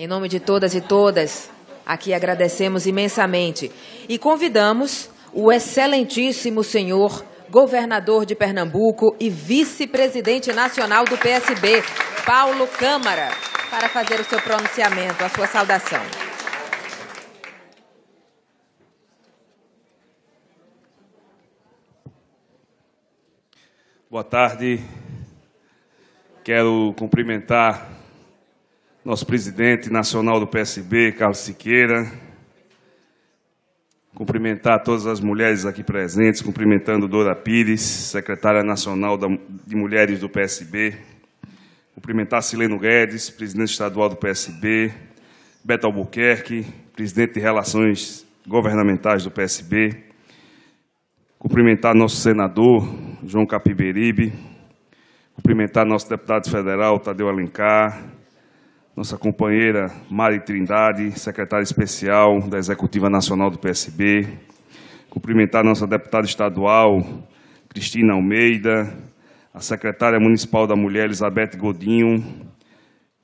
Em nome de todas e todas, aqui agradecemos imensamente e convidamos o excelentíssimo senhor governador de Pernambuco e vice-presidente nacional do PSB, Paulo Câmara, para fazer o seu pronunciamento, a sua saudação. Boa tarde. Quero cumprimentar nosso presidente nacional do PSB, Carlos Siqueira. Cumprimentar todas as mulheres aqui presentes, cumprimentando Dora Pires, secretária nacional de mulheres do PSB. Cumprimentar Sileno Guedes, presidente estadual do PSB. Beto Albuquerque, presidente de Relações Governamentais do PSB. Cumprimentar nosso senador, João Capiberibe. Cumprimentar nosso deputado federal, Tadeu Alencar nossa companheira Mari Trindade, secretária especial da Executiva Nacional do PSB, cumprimentar nossa deputada estadual, Cristina Almeida, a secretária municipal da Mulher, Elizabeth Godinho,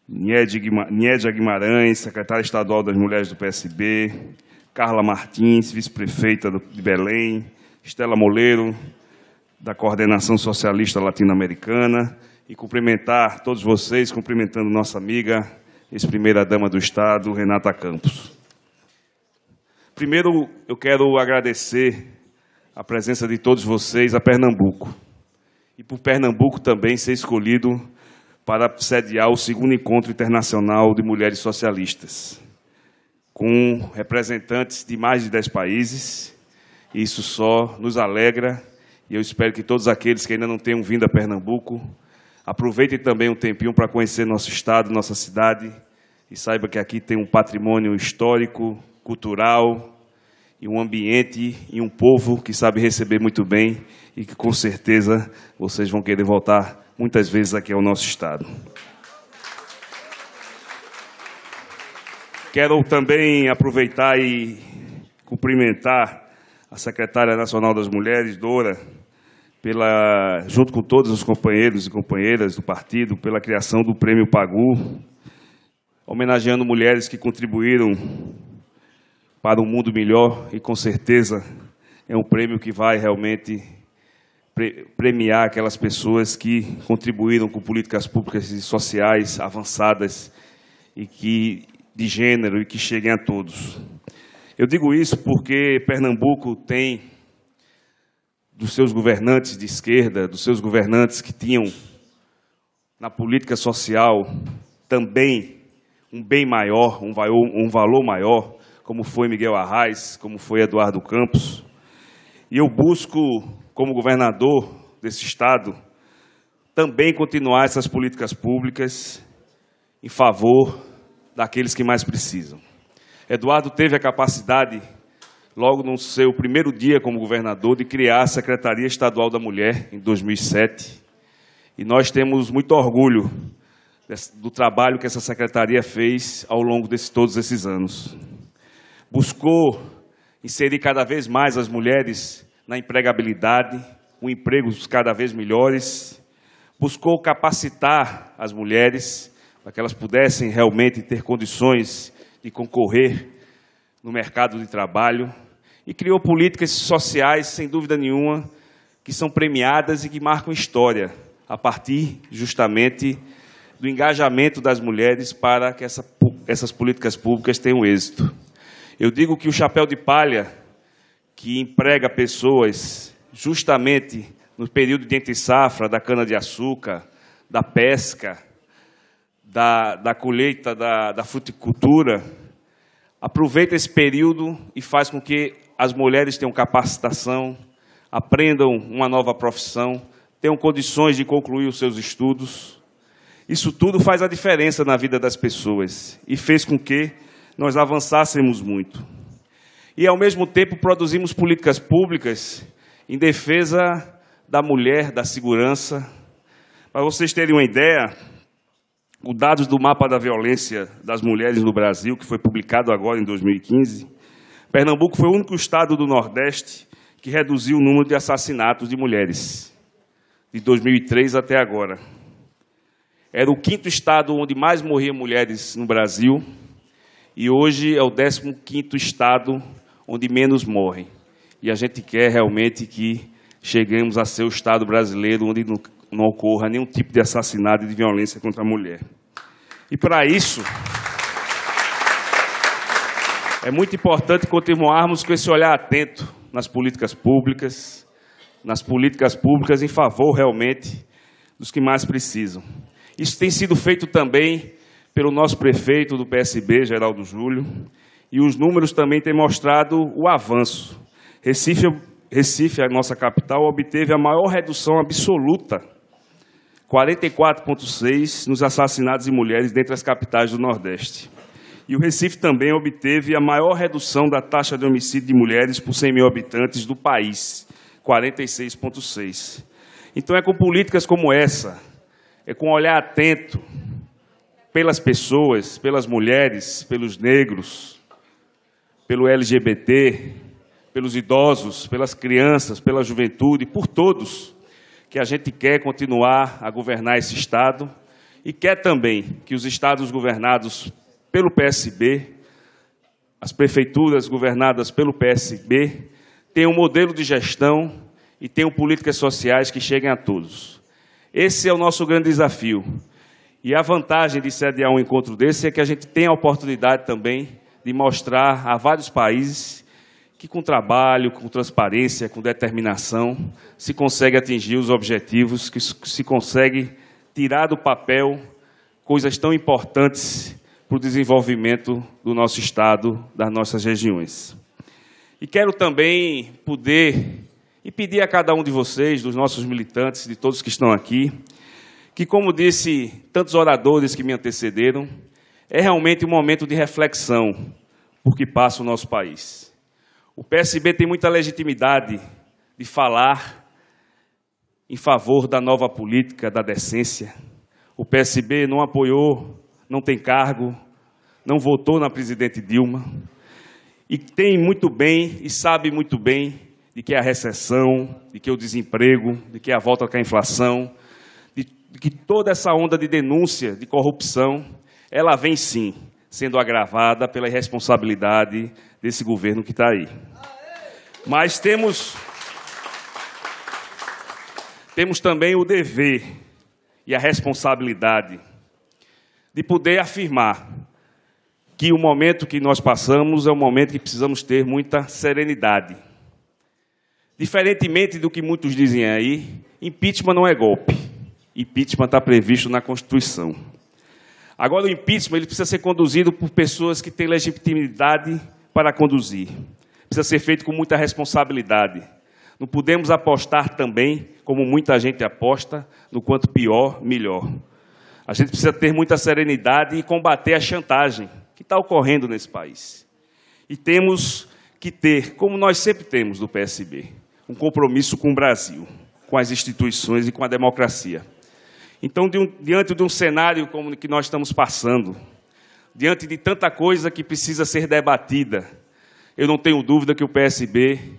Niede Guimarães, secretária estadual das Mulheres do PSB, Carla Martins, vice-prefeita de Belém, Estela Moleiro, da Coordenação Socialista Latino-Americana, e cumprimentar todos vocês, cumprimentando nossa amiga, ex-primeira-dama do Estado, Renata Campos. Primeiro, eu quero agradecer a presença de todos vocês a Pernambuco. E por Pernambuco também ser escolhido para sediar o segundo encontro internacional de mulheres socialistas, com representantes de mais de dez países. Isso só nos alegra e eu espero que todos aqueles que ainda não tenham vindo a Pernambuco Aproveitem também um tempinho para conhecer nosso estado, nossa cidade, e saiba que aqui tem um patrimônio histórico, cultural, e um ambiente e um povo que sabe receber muito bem e que com certeza vocês vão querer voltar muitas vezes aqui ao nosso estado. Quero também aproveitar e cumprimentar a secretária nacional das mulheres, Dora, pela, junto com todos os companheiros e companheiras do partido, pela criação do Prêmio Pagu, homenageando mulheres que contribuíram para um mundo melhor e, com certeza, é um prêmio que vai realmente premiar aquelas pessoas que contribuíram com políticas públicas e sociais avançadas e que de gênero e que cheguem a todos. Eu digo isso porque Pernambuco tem dos seus governantes de esquerda, dos seus governantes que tinham na política social também um bem maior, um valor, um valor maior, como foi Miguel Arraes, como foi Eduardo Campos. E eu busco, como governador desse Estado, também continuar essas políticas públicas em favor daqueles que mais precisam. Eduardo teve a capacidade logo no seu primeiro dia como governador, de criar a Secretaria Estadual da Mulher, em 2007. E nós temos muito orgulho do trabalho que essa secretaria fez ao longo de todos esses anos. Buscou inserir cada vez mais as mulheres na empregabilidade, com empregos cada vez melhores, buscou capacitar as mulheres para que elas pudessem realmente ter condições de concorrer no mercado de trabalho, e criou políticas sociais, sem dúvida nenhuma, que são premiadas e que marcam história, a partir justamente do engajamento das mulheres para que essa, essas políticas públicas tenham êxito. Eu digo que o chapéu de palha, que emprega pessoas justamente no período de entre-safra, da cana-de-açúcar, da pesca, da, da colheita da, da fruticultura, aproveita esse período e faz com que as mulheres tenham capacitação, aprendam uma nova profissão, tenham condições de concluir os seus estudos. Isso tudo faz a diferença na vida das pessoas e fez com que nós avançássemos muito. E, ao mesmo tempo, produzimos políticas públicas em defesa da mulher, da segurança. Para vocês terem uma ideia, os dados do mapa da violência das mulheres no Brasil, que foi publicado agora em 2015, Pernambuco foi o único estado do Nordeste que reduziu o número de assassinatos de mulheres, de 2003 até agora. Era o quinto estado onde mais morriam mulheres no Brasil, e hoje é o 15 estado onde menos morrem. E a gente quer realmente que cheguemos a ser o estado brasileiro onde não, não ocorra nenhum tipo de assassinato e de violência contra a mulher. E para isso... É muito importante continuarmos com esse olhar atento nas políticas públicas, nas políticas públicas em favor realmente dos que mais precisam. Isso tem sido feito também pelo nosso prefeito do PSB, Geraldo Júlio, e os números também têm mostrado o avanço. Recife, Recife, a nossa capital, obteve a maior redução absoluta, 44,6, nos assassinatos de mulheres dentre as capitais do Nordeste. E o Recife também obteve a maior redução da taxa de homicídio de mulheres por 100 mil habitantes do país, 46,6. Então é com políticas como essa, é com olhar atento pelas pessoas, pelas mulheres, pelos negros, pelo LGBT, pelos idosos, pelas crianças, pela juventude, por todos, que a gente quer continuar a governar esse Estado e quer também que os Estados governados pelo PSB, as prefeituras governadas pelo PSB, têm um modelo de gestão e têm políticas sociais que cheguem a todos. Esse é o nosso grande desafio. E a vantagem de sediar um encontro desse é que a gente tem a oportunidade também de mostrar a vários países que, com trabalho, com transparência, com determinação, se consegue atingir os objetivos, que se consegue tirar do papel coisas tão importantes para o desenvolvimento do nosso Estado, das nossas regiões. E quero também poder e pedir a cada um de vocês, dos nossos militantes, de todos que estão aqui, que, como disse tantos oradores que me antecederam, é realmente um momento de reflexão por que passa o nosso país. O PSB tem muita legitimidade de falar em favor da nova política da decência. O PSB não apoiou não tem cargo, não votou na presidente Dilma, e tem muito bem e sabe muito bem de que é a recessão, de que é o desemprego, de que é a volta com a inflação, de, de que toda essa onda de denúncia de corrupção, ela vem sim sendo agravada pela irresponsabilidade desse governo que está aí. Mas temos temos também o dever e a responsabilidade de poder afirmar que o momento que nós passamos é um momento que precisamos ter muita serenidade. Diferentemente do que muitos dizem aí, impeachment não é golpe. Impeachment está previsto na Constituição. Agora, o impeachment ele precisa ser conduzido por pessoas que têm legitimidade para conduzir. Precisa ser feito com muita responsabilidade. Não podemos apostar também, como muita gente aposta, no quanto pior, melhor. A gente precisa ter muita serenidade e combater a chantagem que está ocorrendo nesse país. E temos que ter, como nós sempre temos do PSB, um compromisso com o Brasil, com as instituições e com a democracia. Então, de um, diante de um cenário como o que nós estamos passando, diante de tanta coisa que precisa ser debatida, eu não tenho dúvida que o PSB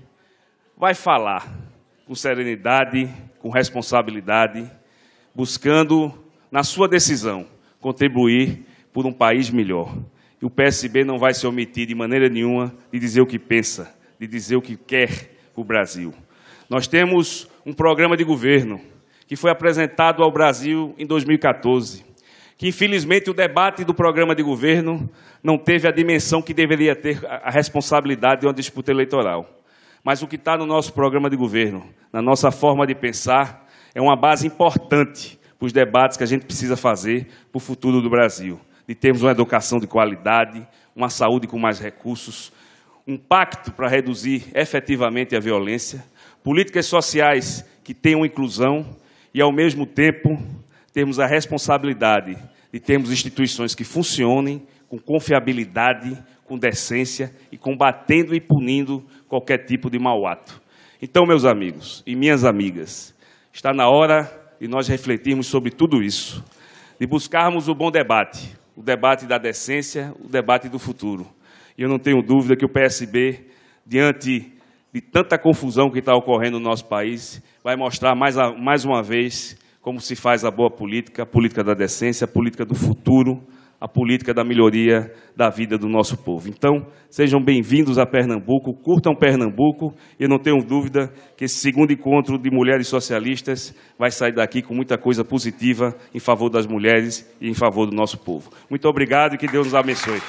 vai falar com serenidade, com responsabilidade, buscando na sua decisão, contribuir por um país melhor. E o PSB não vai se omitir de maneira nenhuma de dizer o que pensa, de dizer o que quer o Brasil. Nós temos um programa de governo que foi apresentado ao Brasil em 2014, que infelizmente o debate do programa de governo não teve a dimensão que deveria ter a responsabilidade de uma disputa eleitoral. Mas o que está no nosso programa de governo, na nossa forma de pensar, é uma base importante para os debates que a gente precisa fazer para o futuro do Brasil, de termos uma educação de qualidade, uma saúde com mais recursos, um pacto para reduzir efetivamente a violência, políticas sociais que tenham inclusão e, ao mesmo tempo, termos a responsabilidade de termos instituições que funcionem com confiabilidade, com decência e combatendo e punindo qualquer tipo de mau ato. Então, meus amigos e minhas amigas, está na hora de nós refletirmos sobre tudo isso, de buscarmos o bom debate, o debate da decência, o debate do futuro. E eu não tenho dúvida que o PSB, diante de tanta confusão que está ocorrendo no nosso país, vai mostrar mais, mais uma vez como se faz a boa política, a política da decência, a política do futuro, a política da melhoria da vida do nosso povo. Então, sejam bem-vindos a Pernambuco, curtam Pernambuco, e não tenho dúvida que esse segundo encontro de mulheres socialistas vai sair daqui com muita coisa positiva em favor das mulheres e em favor do nosso povo. Muito obrigado e que Deus nos abençoe.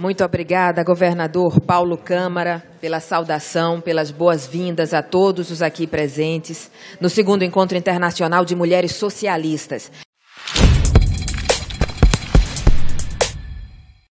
Muito obrigada, governador Paulo Câmara, pela saudação, pelas boas-vindas a todos os aqui presentes no segundo Encontro Internacional de Mulheres Socialistas.